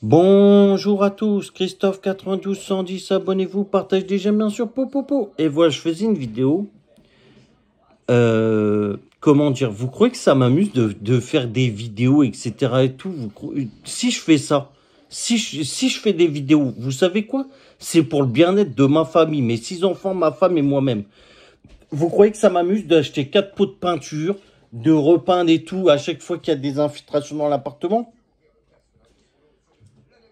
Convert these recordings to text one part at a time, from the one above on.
Bonjour à tous, Christophe 110, abonnez-vous, partagez déjà j'aime bien sûr, popopo. Et voilà, je faisais une vidéo. Euh, comment dire, vous croyez que ça m'amuse de, faire des vidéos, etc. et tout vous Si je fais ça, si je, si je fais des vidéos, vous savez quoi C'est pour le bien-être de ma famille, mes six enfants, ma femme et moi-même. Vous croyez que ça m'amuse d'acheter quatre pots de peinture, de repeindre et tout à chaque fois qu'il y a des infiltrations dans l'appartement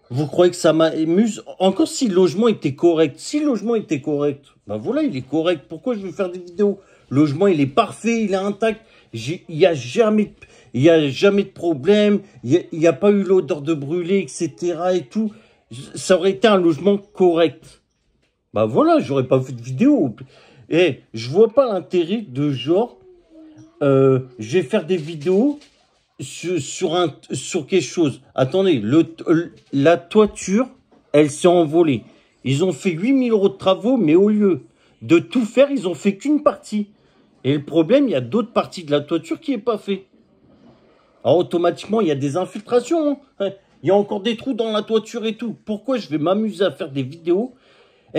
vous croyez que ça m'amuse Encore si le logement était correct. Si le logement était correct, ben voilà, il est correct. Pourquoi je veux faire des vidéos Le logement, il est parfait, il est intact. Il n'y a jamais Il y a jamais de problème, il n'y a, pas eu l'odeur de brûler, etc. et tout. Ça aurait été un logement correct. ben voilà, j'aurais pas fait de vidéo. Et eh, je vois pas l'intérêt de genre, euh, je vais faire des vidéos sur, un, sur quelque chose. Attendez, le, la toiture, elle s'est envolée. Ils ont fait 8000 euros de travaux, mais au lieu de tout faire, ils ont fait qu'une partie. Et le problème, il y a d'autres parties de la toiture qui n'est pas fait. Alors automatiquement, il y a des infiltrations. Hein. il y a encore des trous dans la toiture et tout. Pourquoi je vais m'amuser à faire des vidéos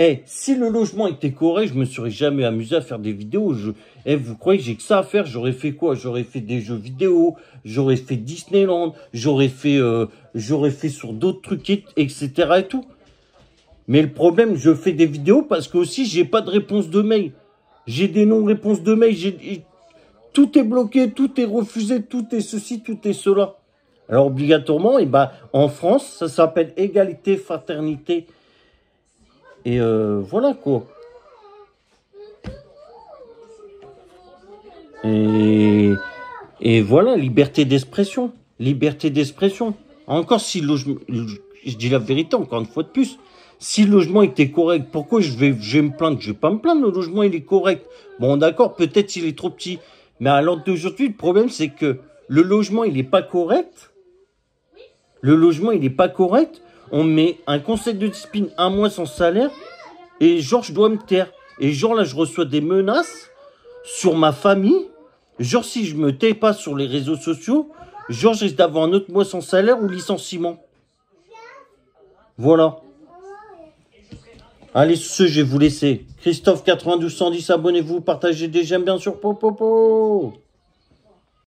eh, si le logement était correct, je me serais jamais amusé à faire des vidéos. Je, eh, vous croyez que j'ai que ça à faire J'aurais fait quoi J'aurais fait des jeux vidéo, j'aurais fait Disneyland, j'aurais fait, euh, sur d'autres trucs, etc. et tout. Mais le problème, je fais des vidéos parce que aussi, j'ai pas de réponse de mail. J'ai des non-réponses de mail. tout est bloqué, tout est refusé, tout est ceci, tout est cela. Alors obligatoirement, eh ben, en France, ça s'appelle égalité, fraternité et euh, voilà quoi. Et, voilà, liberté d'expression. Liberté d'expression. Encore si logement, je dis la vérité encore une fois de plus, si le logement était correct, pourquoi je vais, je me plaindre Je vais pas me plaindre, le logement il est correct. Bon d'accord, peut-être il est trop petit. Mais à l'heure d'aujourd'hui, le problème c'est que le logement il n'est pas correct. Le logement il n'est pas correct on met un conseil de discipline un mois sans salaire et genre je dois me taire. Et genre là je reçois des menaces sur ma famille. Genre si je me tais pas sur les réseaux sociaux, genre je risque d'avoir un autre mois sans salaire ou licenciement. Voilà. Allez, ce, je vais vous laisser. Christophe 9210, abonnez-vous, partagez des j'aime bien sûr. Popopo.